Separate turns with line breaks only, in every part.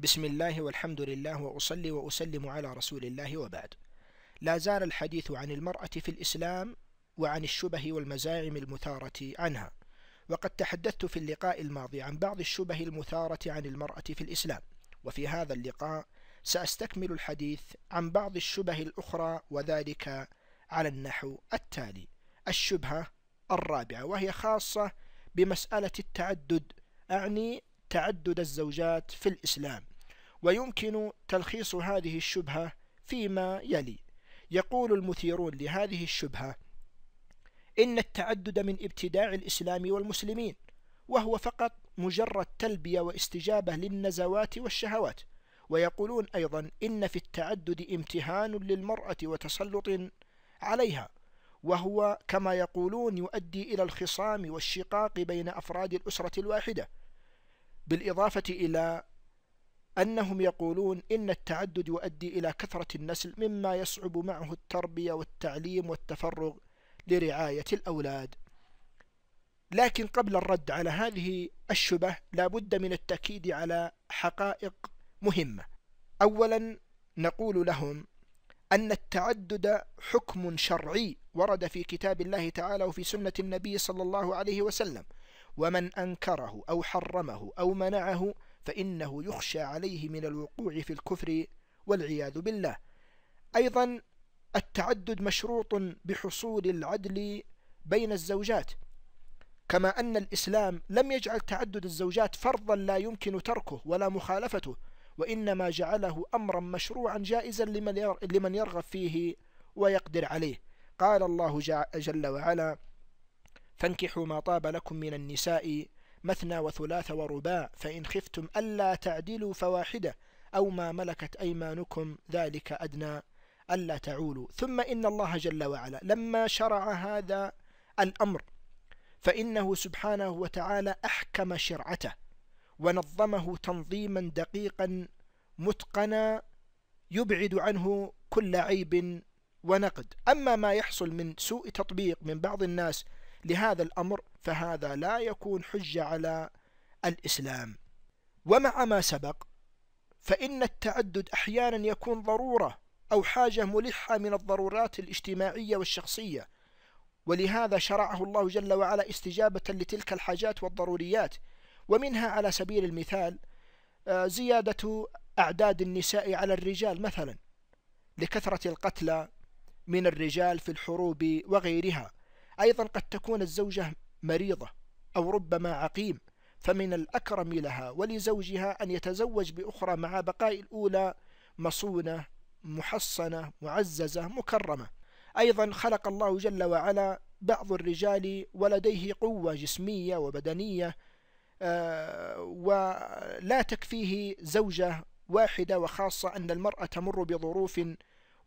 بسم الله والحمد لله وأصلي وأسلم على رسول الله وبعد لا زال الحديث عن المرأة في الإسلام وعن الشبه والمزاعم المثارة عنها وقد تحدثت في اللقاء الماضي عن بعض الشبه المثارة عن المرأة في الإسلام وفي هذا اللقاء سأستكمل الحديث عن بعض الشبه الأخرى وذلك على النحو التالي الشبهة الرابعة وهي خاصة بمسألة التعدد أعني تعدد الزوجات في الإسلام ويمكن تلخيص هذه الشبهة فيما يلي يقول المثيرون لهذه الشبهة إن التعدد من ابتداع الإسلام والمسلمين وهو فقط مجرد تلبية واستجابة للنزوات والشهوات ويقولون أيضا إن في التعدد امتهان للمرأة وتسلط عليها وهو كما يقولون يؤدي إلى الخصام والشقاق بين أفراد الأسرة الواحدة بالإضافة إلى أنهم يقولون إن التعدد يؤدي إلى كثرة النسل مما يصعب معه التربية والتعليم والتفرغ لرعاية الأولاد لكن قبل الرد على هذه الشبه لا بد من التأكيد على حقائق مهمة أولا نقول لهم أن التعدد حكم شرعي ورد في كتاب الله تعالى وفي سنة النبي صلى الله عليه وسلم ومن أنكره أو حرمه أو منعه فإنه يخشى عليه من الوقوع في الكفر والعياذ بالله أيضا التعدد مشروط بحصول العدل بين الزوجات كما أن الإسلام لم يجعل تعدد الزوجات فرضا لا يمكن تركه ولا مخالفته وإنما جعله أمرا مشروعا جائزا لمن يرغب فيه ويقدر عليه قال الله جل وعلا فانكحوا ما طاب لكم من النساء مثنى وثلاث ورباع فإن خفتم ألا تعدلوا فواحدة أو ما ملكت أيمانكم ذلك أدنى ألا تعولوا ثم إن الله جل وعلا لما شرع هذا الأمر فإنه سبحانه وتعالى أحكم شرعته ونظمه تنظيما دقيقا متقنا يبعد عنه كل عيب ونقد أما ما يحصل من سوء تطبيق من بعض الناس لهذا الأمر فهذا لا يكون حجة على الإسلام ومع ما سبق فإن التعدد أحيانا يكون ضرورة أو حاجة ملحة من الضرورات الاجتماعية والشخصية ولهذا شرعه الله جل وعلا استجابة لتلك الحاجات والضروريات ومنها على سبيل المثال آه، زيادة أعداد النساء على الرجال مثلا لكثرة القتلى من الرجال في الحروب وغيرها أيضا قد تكون الزوجة مريضة أو ربما عقيم فمن الأكرم لها ولزوجها أن يتزوج بأخرى مع بقاء الأولى مصونة محصنة معززة مكرمة أيضا خلق الله جل وعلا بعض الرجال ولديه قوة جسمية وبدنية آه، ولا تكفيه زوجة واحدة وخاصة أن المرأة تمر بظروف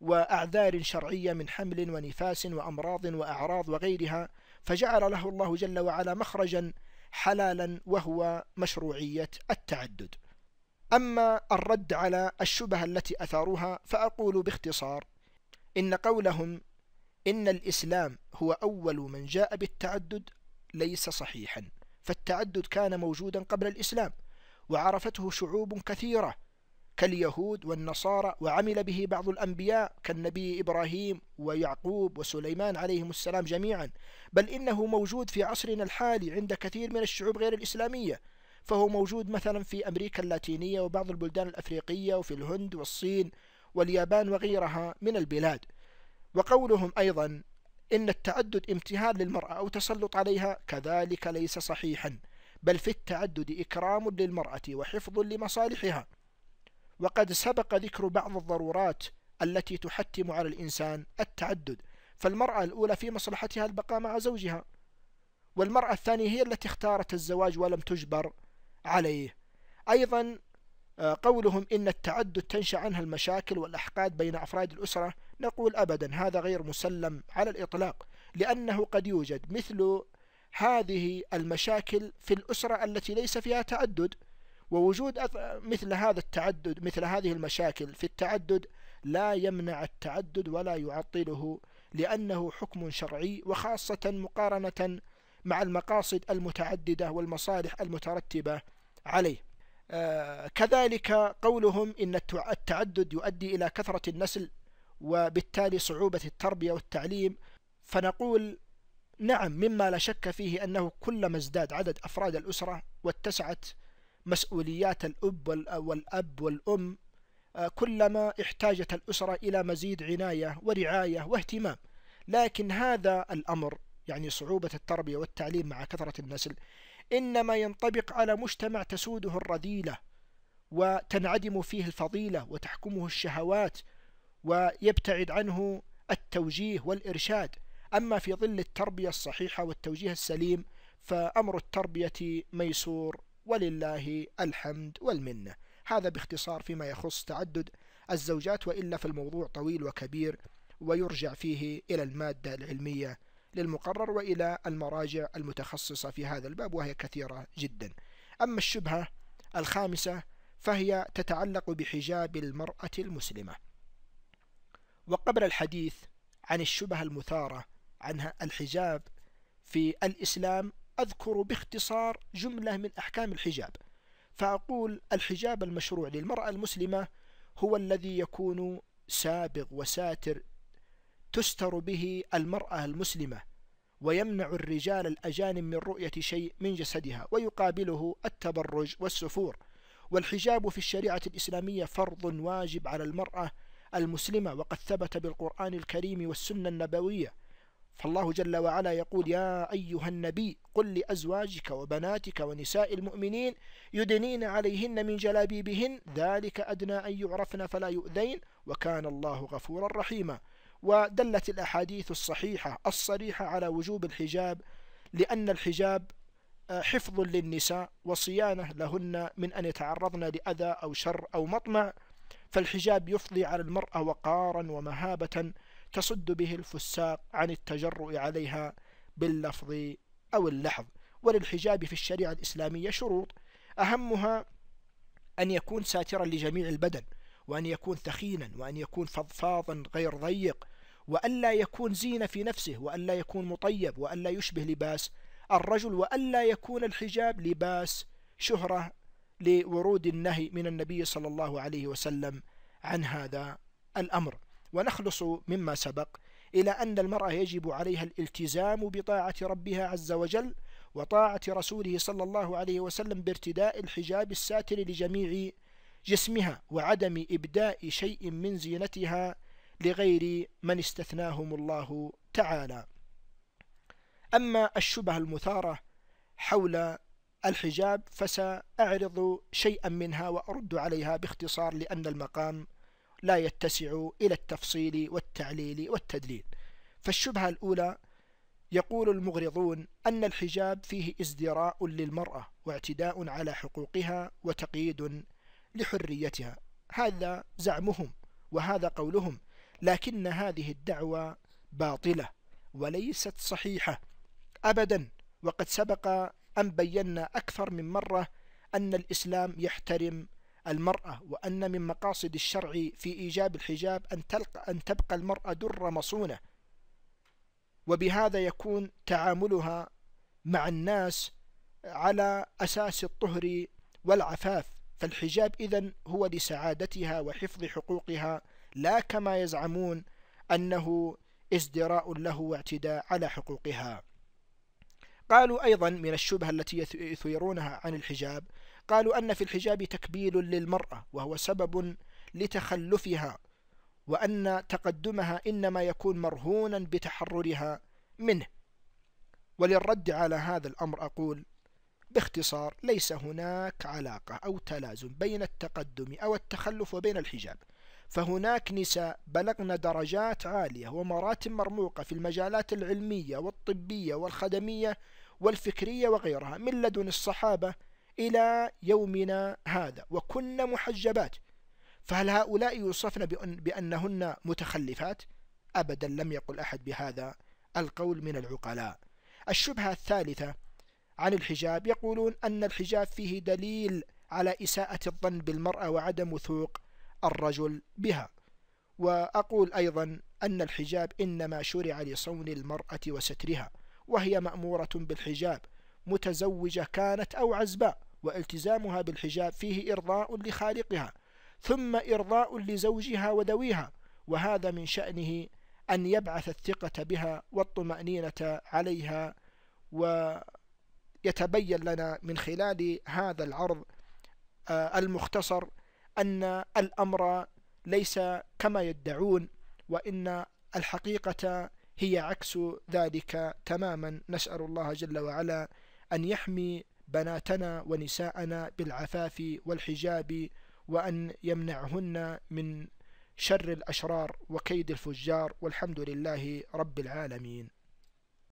وأعذار شرعية من حمل ونفاس وأمراض وأعراض وغيرها فجعل له الله جل وعلا مخرجا حلالا وهو مشروعية التعدد أما الرد على الشبهة التي أثاروها فأقول باختصار إن قولهم إن الإسلام هو أول من جاء بالتعدد ليس صحيحا فالتعدد كان موجودا قبل الإسلام وعرفته شعوب كثيرة كاليهود والنصارى وعمل به بعض الأنبياء كالنبي إبراهيم ويعقوب وسليمان عليهم السلام جميعا بل إنه موجود في عصرنا الحالي عند كثير من الشعوب غير الإسلامية فهو موجود مثلا في أمريكا اللاتينية وبعض البلدان الأفريقية وفي الهند والصين واليابان وغيرها من البلاد وقولهم أيضا إن التعدد امتهان للمرأة أو تسلط عليها كذلك ليس صحيحا بل في التعدد إكرام للمرأة وحفظ لمصالحها وقد سبق ذكر بعض الضرورات التي تحتم على الإنسان التعدد فالمرأة الأولى في مصلحتها البقاء مع زوجها والمرأة الثانية هي التي اختارت الزواج ولم تجبر عليه أيضا آه، قولهم إن التعدد تنشأ عنها المشاكل والأحقاد بين أفراد الأسرة نقول أبدا هذا غير مسلم على الإطلاق لأنه قد يوجد مثل هذه المشاكل في الأسرة التي ليس فيها تعدد ووجود مثل هذا التعدد مثل هذه المشاكل في التعدد لا يمنع التعدد ولا يعطله لأنه حكم شرعي وخاصة مقارنة مع المقاصد المتعددة والمصالح المترتبة عليه آه، كذلك قولهم إن التعدد يؤدي إلى كثرة النسل وبالتالي صعوبة التربية والتعليم فنقول نعم مما لا شك فيه أنه كلما ازداد عدد أفراد الأسرة واتسعت مسؤوليات الأب والأب والأم آه، كلما احتاجت الأسرة إلى مزيد عناية ورعاية واهتمام لكن هذا الأمر يعني صعوبة التربية والتعليم مع كثرة النسل إنما ينطبق على مجتمع تسوده الرذيلة وتنعدم فيه الفضيلة وتحكمه الشهوات ويبتعد عنه التوجيه والإرشاد أما في ظل التربية الصحيحة والتوجيه السليم فأمر التربية ميسور ولله الحمد والمنة هذا باختصار فيما يخص تعدد الزوجات وإلا فالموضوع طويل وكبير ويرجع فيه إلى المادة العلمية للمقرر وإلى المراجع المتخصصة في هذا الباب وهي كثيرة جدا أما الشبهة الخامسة فهي تتعلق بحجاب المرأة المسلمة وقبل الحديث عن الشبهة المثارة عن الحجاب في الإسلام أذكر باختصار جملة من أحكام الحجاب فأقول الحجاب المشروع للمرأة المسلمة هو الذي يكون سابغ وساتر تستر به المرأة المسلمة ويمنع الرجال الأجانب من رؤية شيء من جسدها ويقابله التبرج والسفور والحجاب في الشريعة الإسلامية فرض واجب على المرأة المسلمة وقد ثبت بالقرآن الكريم والسنة النبوية فالله جل وعلا يقول يا أيها النبي قل لأزواجك وبناتك ونساء المؤمنين يدنين عليهن من جلابيبهن ذلك أدنى أن يعرفن فلا يؤذين وكان الله غفورا رحيما ودلت الأحاديث الصحيحة الصريحة على وجوب الحجاب لأن الحجاب آه، حفظ للنساء وصيانة لهن من أن يتعرضن لأذى أو شر أو مطمع فالحجاب يفضي على المرأة وقارا ومهابة تصد به الفساق عن التجرؤ عليها باللفظ أو اللحظ وللحجاب في الشريعة الإسلامية شروط أهمها أن يكون ساترا لجميع البدن وأن يكون ثخينا وأن يكون فضفاضا غير ضيق وألا يكون زينة في نفسه وألا يكون مطيب وألا يشبه لباس الرجل وألا يكون الحجاب لباس شهرة لورود النهي من النبي صلى الله عليه وسلم عن هذا الأمر ونخلص مما سبق إلى أن المرأة يجب عليها الالتزام بطاعة ربها عز وجل وطاعة رسوله صلى الله عليه وسلم بارتداء الحجاب الساتر لجميع جسمها وعدم إبداء شيء من زينتها لغير من استثناهم الله تعالى أما الشبه المثارة حول الحجاب فسأعرض شيئا منها وأرد عليها باختصار لأن المقام لا يتسع إلى التفصيل والتعليل والتدليل فالشبهة الأولى يقول المغرضون أن الحجاب فيه ازدراء للمرأة واعتداء على حقوقها وتقييد لحريتها هذا زعمهم وهذا قولهم لكن هذه الدعوة باطلة وليست صحيحة أبدا وقد سبق أن بينا أكثر من مرة أن الإسلام يحترم المرأة وأن من مقاصد الشرع في إيجاب الحجاب أن, تلقى أن تبقى المرأة درة مصونة وبهذا يكون تعاملها مع الناس على أساس الطهر والعفاف فالحجاب إذا هو لسعادتها وحفظ حقوقها لا كما يزعمون أنه ازدراء له واعتداء على حقوقها قالوا أيضا من الشبهة التي يثيرونها عن الحجاب قالوا أن في الحجاب تكبيل للمرأة وهو سبب لتخلفها وأن تقدمها إنما يكون مرهونا بتحررها منه وللرد على هذا الأمر أقول باختصار ليس هناك علاقة أو تلازم بين التقدم أو التخلف وبين الحجاب فهناك نساء بلغن درجات عالية ومراتب مرموقة في المجالات العلمية والطبية والخدمية والفكرية وغيرها من لدن الصحابة إلى يومنا هذا وكن محجبات فهل هؤلاء يوصفن بأن بأنهن متخلفات؟ أبدا لم يقل أحد بهذا القول من العقلاء الشبهة الثالثة عن الحجاب يقولون أن الحجاب فيه دليل على إساءة الظن بالمرأة وعدم وثوق الرجل بها وأقول أيضا أن الحجاب إنما شرع لصون المرأة وسترها وهي مأمورة بالحجاب متزوجة كانت أو عزباء والتزامها بالحجاب فيه إرضاء لخالقها ثم إرضاء لزوجها وذويها وهذا من شأنه أن يبعث الثقة بها والطمأنينة عليها ويتبين لنا من خلال هذا العرض آه، المختصر أن الأمر ليس كما يدعون وإن الحقيقة هي عكس ذلك تماما نسأل الله جل وعلا أن يحمي بناتنا ونساءنا بالعفاف والحجاب وأن يمنعهن من شر الأشرار وكيد الفجار والحمد لله رب العالمين